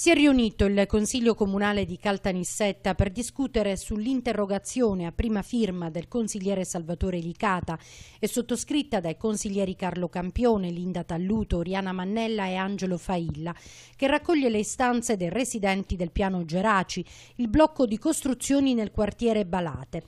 Si è riunito il Consiglio Comunale di Caltanissetta per discutere sull'interrogazione a prima firma del consigliere Salvatore Licata e sottoscritta dai consiglieri Carlo Campione, Linda Talluto, Oriana Mannella e Angelo Failla, che raccoglie le istanze dei residenti del piano Geraci, il blocco di costruzioni nel quartiere Balate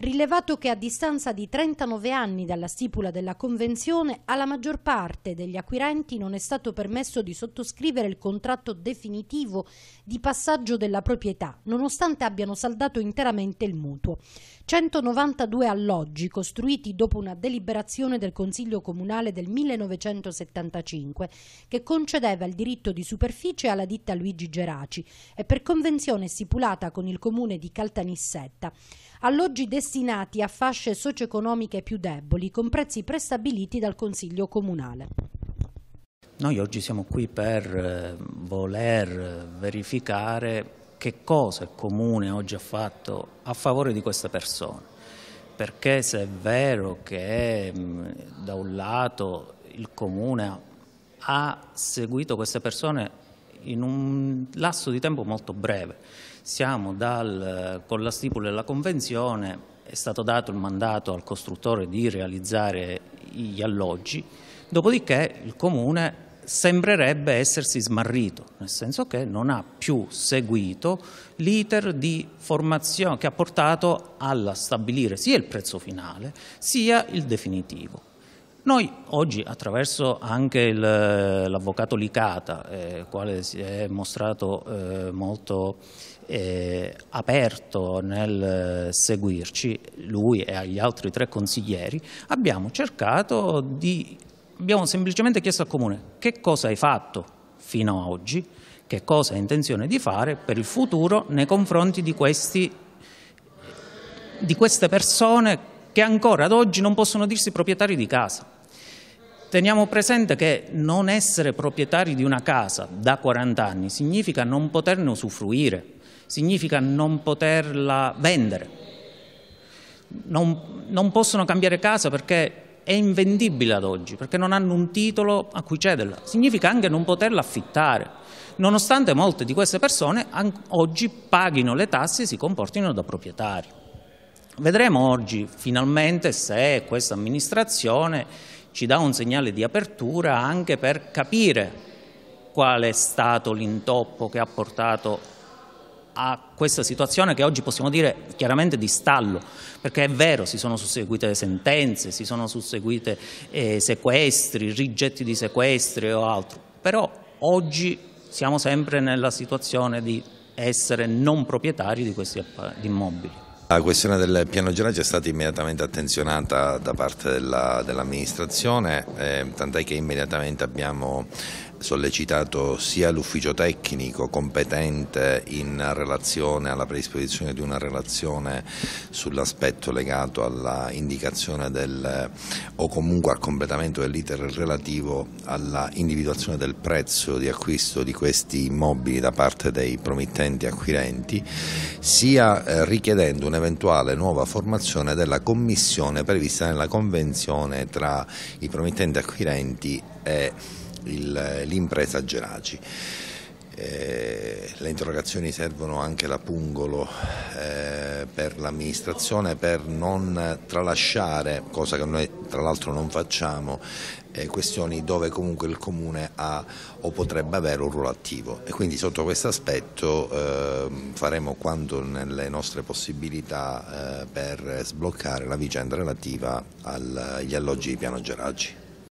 rilevato che a distanza di 39 anni dalla stipula della Convenzione alla maggior parte degli acquirenti non è stato permesso di sottoscrivere il contratto definitivo di passaggio della proprietà, nonostante abbiano saldato interamente il mutuo. 192 alloggi costruiti dopo una deliberazione del Consiglio Comunale del 1975 che concedeva il diritto di superficie alla ditta Luigi Geraci e per convenzione stipulata con il comune di Caltanissetta alloggi destinati a fasce socio-economiche più deboli, con prezzi prestabiliti dal Consiglio Comunale. Noi oggi siamo qui per eh, voler verificare che cosa il Comune oggi ha fatto a favore di queste persone. perché se è vero che mm, da un lato il Comune ha seguito queste persone in un lasso di tempo molto breve, siamo dal, eh, con la stipula della convenzione è stato dato il mandato al costruttore di realizzare gli alloggi, dopodiché il comune sembrerebbe essersi smarrito, nel senso che non ha più seguito l'iter di formazione che ha portato alla stabilire sia il prezzo finale sia il definitivo. Noi oggi attraverso anche l'avvocato Licata, eh, quale si è mostrato eh, molto eh, aperto nel eh, seguirci, lui e agli altri tre consiglieri, abbiamo cercato di, abbiamo semplicemente chiesto al Comune che cosa hai fatto fino ad oggi, che cosa hai intenzione di fare per il futuro nei confronti di, questi, di queste persone che ancora ad oggi non possono dirsi proprietari di casa. Teniamo presente che non essere proprietari di una casa da 40 anni significa non poterne usufruire, significa non poterla vendere. Non, non possono cambiare casa perché è invendibile ad oggi, perché non hanno un titolo a cui cederla. Significa anche non poterla affittare, nonostante molte di queste persone oggi paghino le tasse e si comportino da proprietari. Vedremo oggi finalmente se questa amministrazione ci dà un segnale di apertura anche per capire qual è stato l'intoppo che ha portato a questa situazione che oggi possiamo dire chiaramente di stallo, perché è vero, si sono susseguite sentenze, si sono susseguite eh, sequestri, rigetti di sequestri o altro, però oggi siamo sempre nella situazione di essere non proprietari di questi immobili. La questione del piano giraggio è stata immediatamente attenzionata da parte della, dell'amministrazione, eh, tant'è che immediatamente abbiamo sollecitato sia l'ufficio tecnico competente in relazione alla predisposizione di una relazione sull'aspetto legato alla indicazione del, o comunque al completamento dell'iter relativo alla individuazione del prezzo di acquisto di questi immobili da parte dei promittenti acquirenti, sia eh, richiedendo un'eventuale nuova formazione della commissione prevista nella convenzione tra i promittenti acquirenti e il, l'impresa Geraci. Eh, le interrogazioni servono anche da pungolo eh, per l'amministrazione per non tralasciare, cosa che noi tra l'altro non facciamo, eh, questioni dove comunque il comune ha o potrebbe avere un ruolo attivo e quindi sotto questo aspetto ehm, faremo quanto nelle nostre possibilità eh, per sbloccare la vicenda relativa agli alloggi di Piano Geraci.